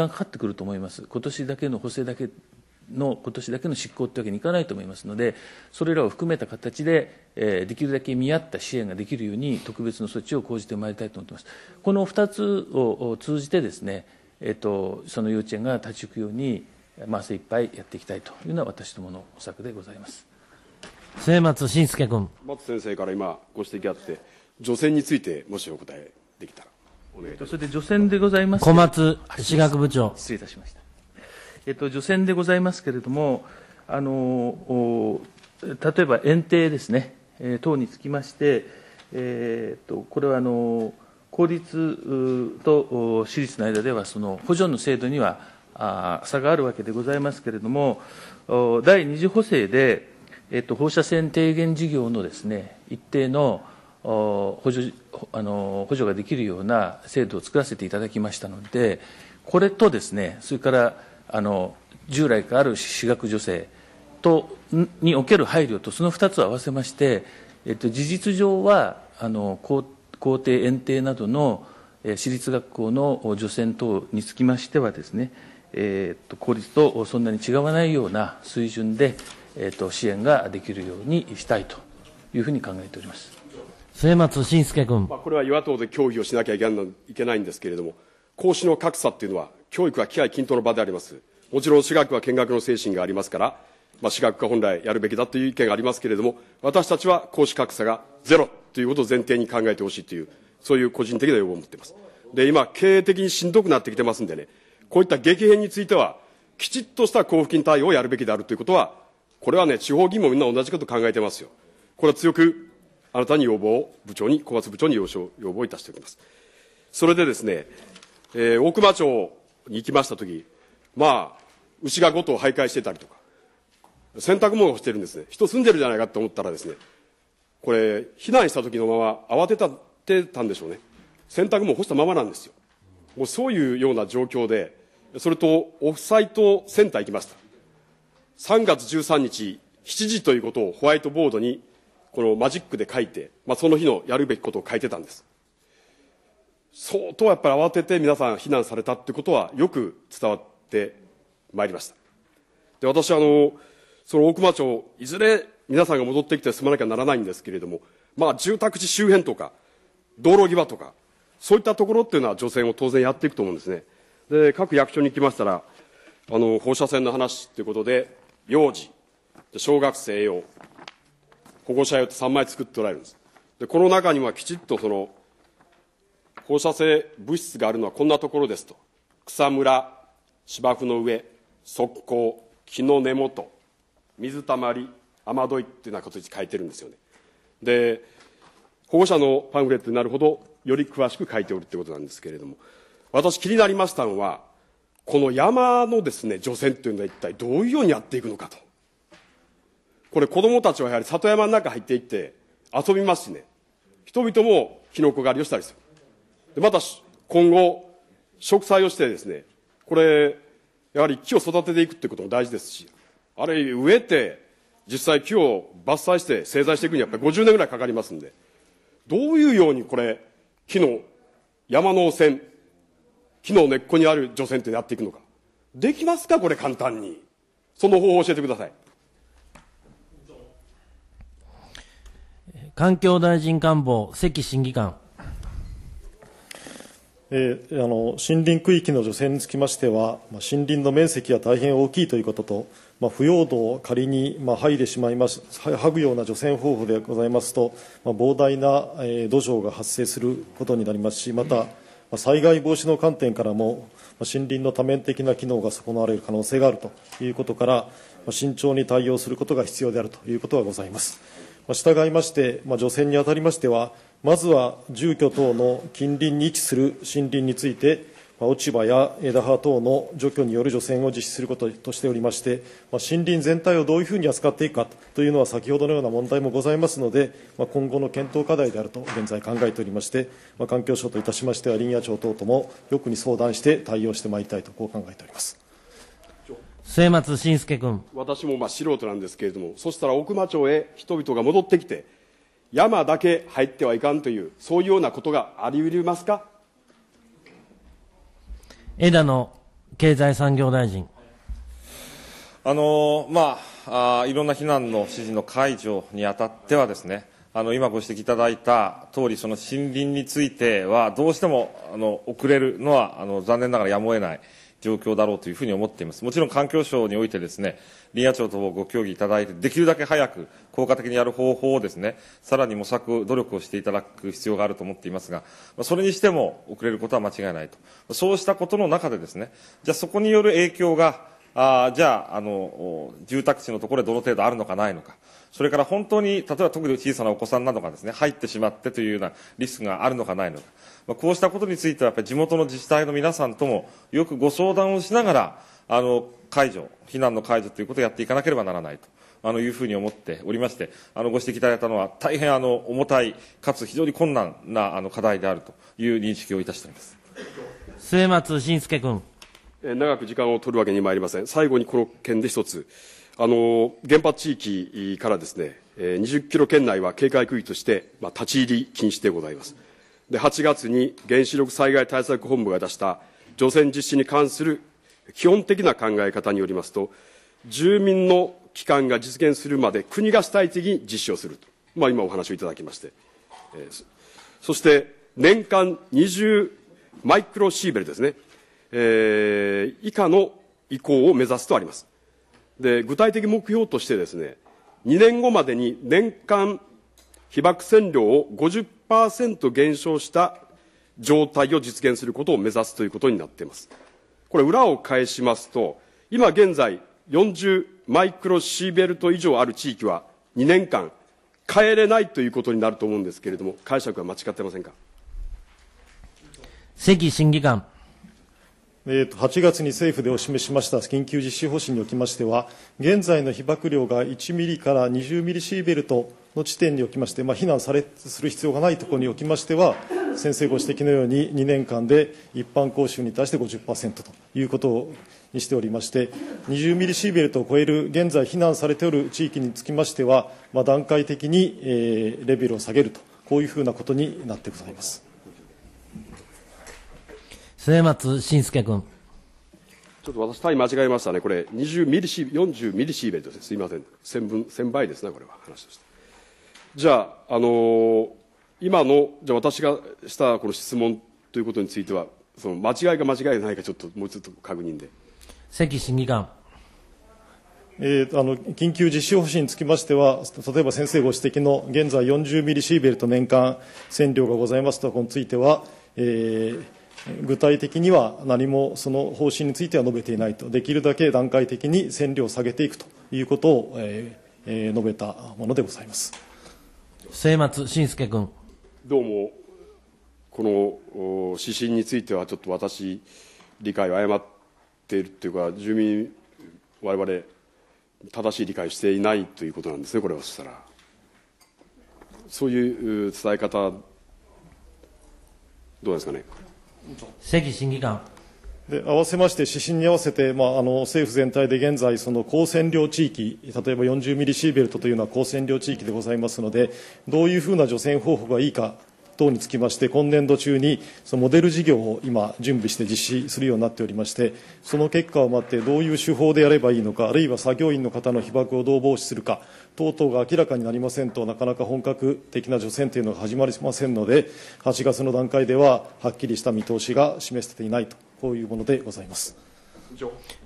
間かかってくると思います。今年だけの補正だけの今年だけの執行というわけにいかないと思いますので、それらを含めた形で、えー、できるだけ見合った支援ができるように、特別の措置を講じてまいりたいと思っています。この2つを通じてですね、えーと、その幼稚園が立ち行くように、まあ、精一杯やっていきたいというのは、私どものお策でございます末松信介君。松先生から今、ご指摘あって、女性について、もしお答えできたら。えっと、それで除染でございます。小松市学部長。失礼いたしました。えっと、除染でございますけれども、あの、例えば園庭ですね、えー、等につきまして、えー、っと、これはあの、公立と私立の間では、その補助の制度にはあ差があるわけでございますけれども、第二次補正で、えっと、放射線低減事業のですね、一定の補助あの補助ができるような制度を作らせていただきましたので、これとですね、それからあの従来からある私学助成とにおける配慮と、その2つを合わせまして、えっと、事実上はあの校校庭、園庭などの、私立学校の助成等につきましてはですね、えー、っと公立とそんなに違わないような水準で、えー、っと支援ができるようにしたいというふうに考えております。末松信介君。まあ、これは与野党で協議をしなきゃいけないんですけれども、講師の格差っていうのは、教育は機会均等の場であります。もちろん私学は見学の精神がありますから、まあ、私学が本来やるべきだという意見がありますけれども、私たちは講師格差がゼロということを前提に考えてほしいという、そういう個人的な要望を持っています。で、今、経営的にしんどくなってきてますんでね、こういった激変については、きちっとした交付金対応をやるべきであるということは、これはね、地方議員もみんな同じこと考えてますよ。これは強く新たに要望を部長に、小松部長に要要望いたしております。それでですね、えー、大熊町に行きましたとき、まあ、牛が5頭徘徊してたりとか、洗濯物をしてるんですね。人住んでるじゃないかと思ったらですね、これ、避難した時のまま慌てたてたんでしょうね。洗濯も干したままなんですよ。もうそういうような状況で、それとオフサイトセンター行きました。3月13日、7時ということをホワイトボードにこのマジックで書いて、まあ、その日のやるべきことを書いてたんです。相当やっぱり慌てて皆さん避難されたってことはよく伝わってまいりました。で、私はあの、その大熊町、いずれ皆さんが戻ってきて住まなきゃならないんですけれども、まあ住宅地周辺とか、道路際とか、そういったところっていうのは除染を当然やっていくと思うんですね。で、各役所に行きましたら、あの、放射線の話ていうことで、幼児、小学生用、保護者用と3枚作っておられるんです。で、この中にはきちっとその、放射性物質があるのはこんなところですと。草むら、芝生の上、側溝、木の根元、水たまり、雨どいっていうようなことに書いてるんですよね。で、保護者のパンフレットになるほど、より詳しく書いておるってことなんですけれども、私気になりましたのは、この山のですね、除染というのは一体どういうようにやっていくのかと。これ子供たちはやはり里山の中入っていって遊びますしね、人々もキノコ狩りをしたりする。でまた今後、植栽をしてですね、これ、やはり木を育てていくってことも大事ですし、ある意味植えて、実際木を伐採して製材していくにはやっぱり50年ぐらいかかりますんで、どういうようにこれ、木の山の汚染、木の根っこにある除染ってやっていくのか。できますかこれ簡単に。その方法を教えてください。環境大臣官房関審議官。えー、あの森林区域の除染につきましては、まあ、森林の面積が大変大きいということと、まあ、腐葉土を仮に、まあ、剥いでしまいます剥ぐような除染方法でございますと、まあ、膨大な、えー、土壌が発生することになりますしまた、まあ、災害防止の観点からも、まあ、森林の多面的な機能が損なわれる可能性があるということから、まあ、慎重に対応することが必要であるということがございます。従いまして、まあ、除染にあたりましては、まずは住居等の近隣に位置する森林について、まあ、落ち葉や枝葉等の除去による除染を実施することとしておりまして、まあ、森林全体をどういうふうに扱っていくかというのは、先ほどのような問題もございますので、まあ、今後の検討課題であると現在考えておりまして、まあ、環境省といたしましては、林野庁等ともよくに相談して対応してまいりたいと、こう考えております。末松信介君。私もまあ素人なんですけれども、そしたら奥間町へ人々が戻ってきて、山だけ入ってはいかんという、そういうようなことがありりますか枝野経済産業大臣。あのまあ、あいろんな避難の指示の解除にあたってはですね、あの今ご指摘いただいた通り、その森林については、どうしてもあの遅れるのはあの残念ながらやむを得ない。状況だろうというふうに思っています。もちろん環境省においてですね、林野庁ともご協議いただいて、できるだけ早く効果的にやる方法をですね、さらに模索、努力をしていただく必要があると思っていますが、それにしても遅れることは間違いないと。そうしたことの中でですね、じゃあそこによる影響が、あじゃああの住宅地のところでどの程度あるのかないのかそれから本当に例えば特に小さなお子さんなどがですね入ってしまってというようなリスクがあるのかないのか、まあ、こうしたことについてはやっぱり地元の自治体の皆さんともよくご相談をしながらあの解除避難の解除ということをやっていかなければならないと。あのいうふうに思っておりまして、あのご指摘いただいたのは大変あの重たいかつ非常に困難なあの課題であるという認識をいたしております。末松信介君。長く時間を取るわけにまいりません。最後にこの件で一つ。あの、原発地域からですね、20キロ圏内は警戒区域として、まあ、立ち入り禁止でございます。で、8月に原子力災害対策本部が出した除染実施に関する基本的な考え方によりますと、住民の帰還が実現するまで国が主体的に実施をすると。まあ、今お話をいただきまして。えそして、年間20マイクロシーベルですね。えー、以下の移行を目指すとあります。で、具体的目標としてですね、2年後までに年間被爆線量を50%減少した状態を実現することを目指すということになっています。これ裏を返しますと、今現在40マイクロシーベルト以上ある地域は2年間変えれないということになると思うんですけれども、解釈は間違ってませんか。関審議官。えと8月に政府でお示しました緊急実施方針におきましては、現在の被ばく量が1ミリから20ミリシーベルトの地点におきまして、まあ、避難されする必要がないところにおきましては、先生ご指摘のように、2年間で一般講習に対して50%ということにしておりまして、20ミリシーベルトを超える現在避難されておる地域につきましては、まあ、段階的に、えレベルを下げると、こういうふうなことになってございます。末松信介君。ちょっと私、単位間違えましたね、これ、20ミリシー40ミリシーベルトです、すみません、1000分倍ですね、これは、話として。じゃあ、あのー、今の、じゃあ、私がしたこの質問ということについては、その間違いか間違いないか、ちょっともうちょっと確認で。関審議官えー、あの緊急実施方針につきましては、例えば先生ご指摘の現在40ミリシーベルト年間線量がございますとこについては、えー、具体的には何もその方針については述べていないと、できるだけ段階的に線量を下げていくということを、えー、述べたものでございます末松信介君。どうも、この指針については、ちょっと私、理解を誤っているというか、住民、われわれ、正しい理解していないということなんですね、これはそしたら。そういう伝え方、どうですかね。関審議官。で合わせまして、指針に合わせて、まあ、あの政府全体で現在、その高線量地域、例えば40ミリシーベルトというのは高線量地域でございますので、どういうふうな除染方法がいいか等につきまして、今年度中にそのモデル事業を今、準備して実施するようになっておりまして、その結果を待って、どういう手法でやればいいのか、あるいは作業員の方の被爆をどう防止するか等々が明らかになりませんとなかなか本格的な除染というのが始まりませんので8月の段階でははっきりした見通しが示せていないとこういうものでございます。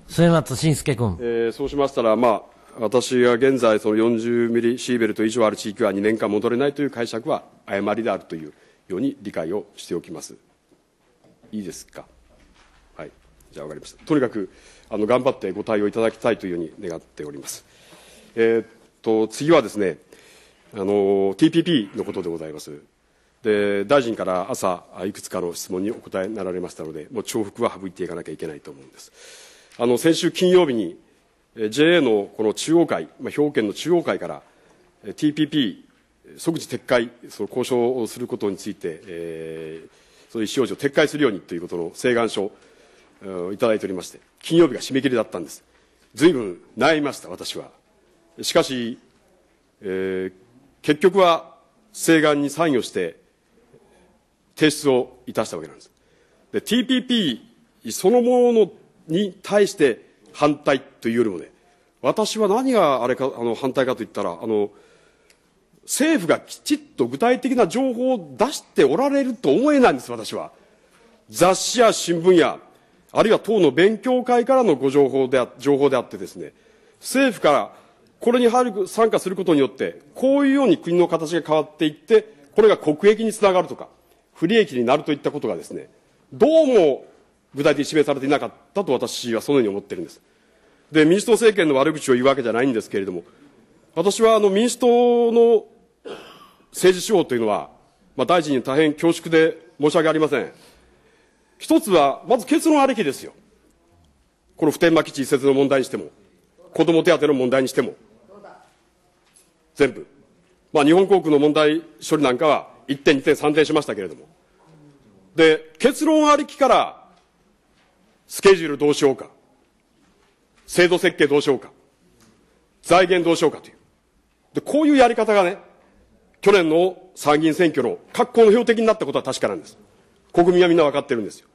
末松信介君、えー、そうしましたら、まあ、私は現在、その40ミリシーベルト以上ある地域は2年間戻れないという解釈は誤りであるというように理解をしておきます。いいですか。はい、じゃあ分かりました。とにかくあの頑張ってご対応いただきたいというように願っております。えー、と、次はですね、あの、TPP のことでございます。で、大臣から朝、いくつかの質問にお答えになられましたので、もう重複は省いていかなきゃいけないと思うんです。あの、先週金曜日に、JA のこの中央会、まあ、兵庫県の中央会から、TPP 即時撤回、その交渉をすることについて、えー、その意思表示を撤回するようにということの請願書をいただいておりまして、金曜日が締め切りだったんです。随分悩みました、私は。しかし、えー、結局は請願に参与して提出をいたしたわけなんです。で、TPP そのものに対して反対というよりもね、私は何があれか、あの、反対かといったら、あの、政府がきちっと具体的な情報を出しておられると思えないんです、私は。雑誌や新聞や、あるいは党の勉強会からのご情報であ、情報であってですね、政府からこれに参加することによって、こういうように国の形が変わっていって、これが国益につながるとか、不利益になるといったことがですね、どうも具体的に示されていなかったと私はそのように思ってるんです。で、民主党政権の悪口を言うわけじゃないんですけれども、私はあの民主党の政治手法というのは、まあ、大臣に大変恐縮で申し訳ありません。一つは、まず結論ありきですよ。この普天間基地移設の問題にしても、子ども手当の問題にしても、全部。まあ、日本航空の問題処理なんかは1点、2点、3点しましたけれども。で、結論ありきから、スケジュールどうしようか、制度設計どうしようか、財源どうしようかという。で、こういうやり方がね、去年の参議院選挙の格好の標的になったことは確かなんです。国民はみんな分かってるんですよ。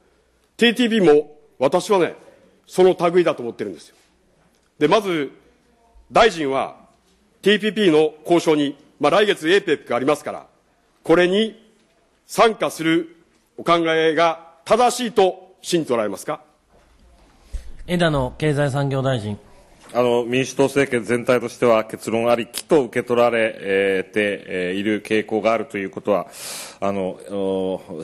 TTB も私はね、その類だと思ってるんですよ。で、まず、大臣は TPP の交渉に、まあ、来月 APEC がありますから、これに参加するお考えが正しいと信じておられますか枝野経済産業大臣。あの民主党政権全体としては結論ありきと受け取られている傾向があるということはあの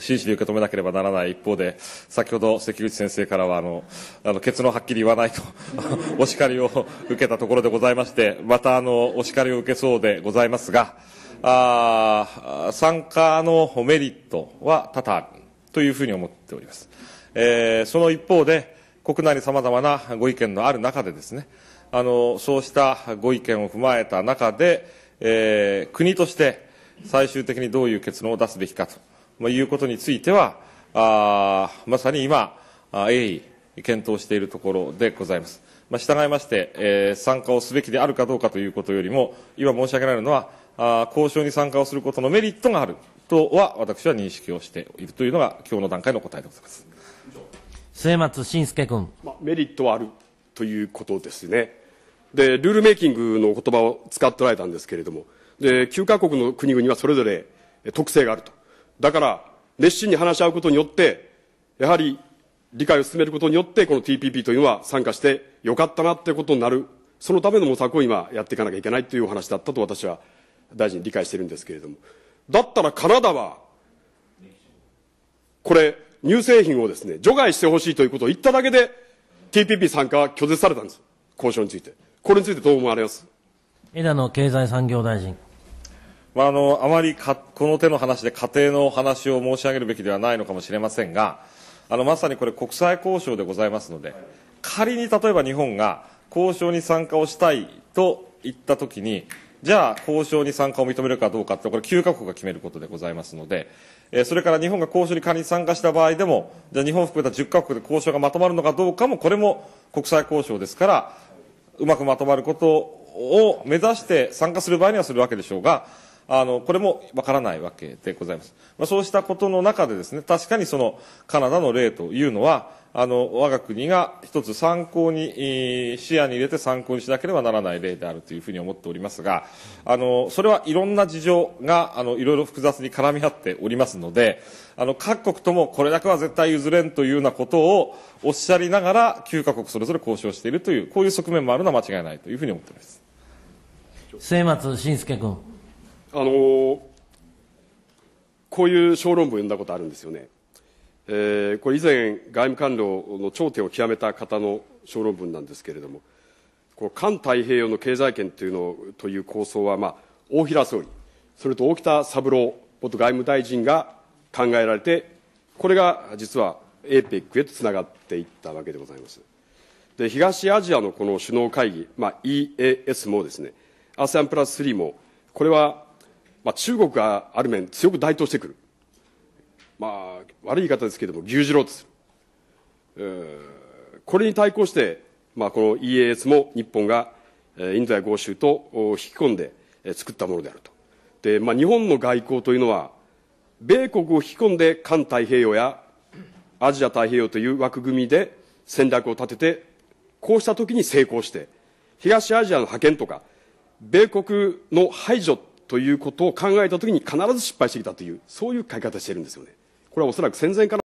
真摯に受け止めなければならない一方で先ほど関口先生からはあのあの結論はっきり言わないと お叱りを受けたところでございましてまたあのお叱りを受けそうでございますがあ参加のメリットは多々あるというふうに思っております。えー、その一方で国内にさまざまなご意見のある中でですね、あのそうしたご意見を踏まえた中で、えー、国として最終的にどういう結論を出すべきかということについては、あまさに今、鋭意検討しているところでございます。まあ、従いまして、えー、参加をすべきであるかどうかということよりも、今申し上げられるのは、あ交渉に参加をすることのメリットがあるとは、私は認識をしているというのが、今日の段階の答えでございます。末松信介君、まあ。メリットはあるということですね。で、ルールメイキングの言葉を使っておられたんですけれども、で、9カ国の国々はそれぞれ特性があると。だから、熱心に話し合うことによって、やはり理解を進めることによって、この TPP というのは参加してよかったなということになる、そのための模索を今やっていかなきゃいけないというお話だったと私は大臣理解しているんですけれども。だったらカナダは、これ、乳製品をですね、除外してほしいということを言っただけで、TPP 参加は拒絶されたんです。交渉について。これについてどう思われます枝野経済産業大臣。まあ、あの、あまりか、この手の話で家庭の話を申し上げるべきではないのかもしれませんが、あの、まさにこれ国際交渉でございますので、仮に例えば日本が交渉に参加をしたいと言ったときに、じゃあ交渉に参加を認めるかどうかってこれ9カ国が決めることでございますので、えそれから日本が交渉に仮に参加した場合でも、じゃあ日本を含めた10カ国で交渉がまとまるのかどうかも、これも国際交渉ですから、うまくまとまることを目指して参加する場合にはするわけでしょうが、あの、これもわからないわけでございます。まあ、そうしたことの中でですね、確かにそのカナダの例というのは、あの、我が国が一つ参考に、視野に入れて参考にしなければならない例であるというふうに思っておりますが、あの、それはいろんな事情が、あの、いろいろ複雑に絡み合っておりますので、あの、各国ともこれだけは絶対譲れんというようなことをおっしゃりながら、9カ国それぞれ交渉しているという、こういう側面もあるのは間違いないというふうに思っております。末松信介君。あのこういう小論文を読んだことあるんですよね。えー、これ以前外務官僚の頂点を極めた方の小論文なんですけれども、こう環太平洋の経済圏というのという構想は、まあ、大平総理、それと大北三郎元外務大臣が考えられて、これが実は APEC へとつながっていったわけでございます。で東アジアのこの首脳会議、まあ、EAS もですね、ASEAN プラス3も、これはまあ、中国がある面強く台頭してくる。まあ、悪い言い方ですけれども、牛耳ろうとする。これに対抗して、まあ、この EAS も日本がインドや豪州と引き込んで作ったものであると。で、まあ、日本の外交というのは、米国を引き込んで環太平洋やアジア太平洋という枠組みで戦略を立てて、こうしたときに成功して、東アジアの派遣とか、米国の排除ということを考えたときに必ず失敗してきたという、そういう書き方してるんですよね。これはおそらく戦前から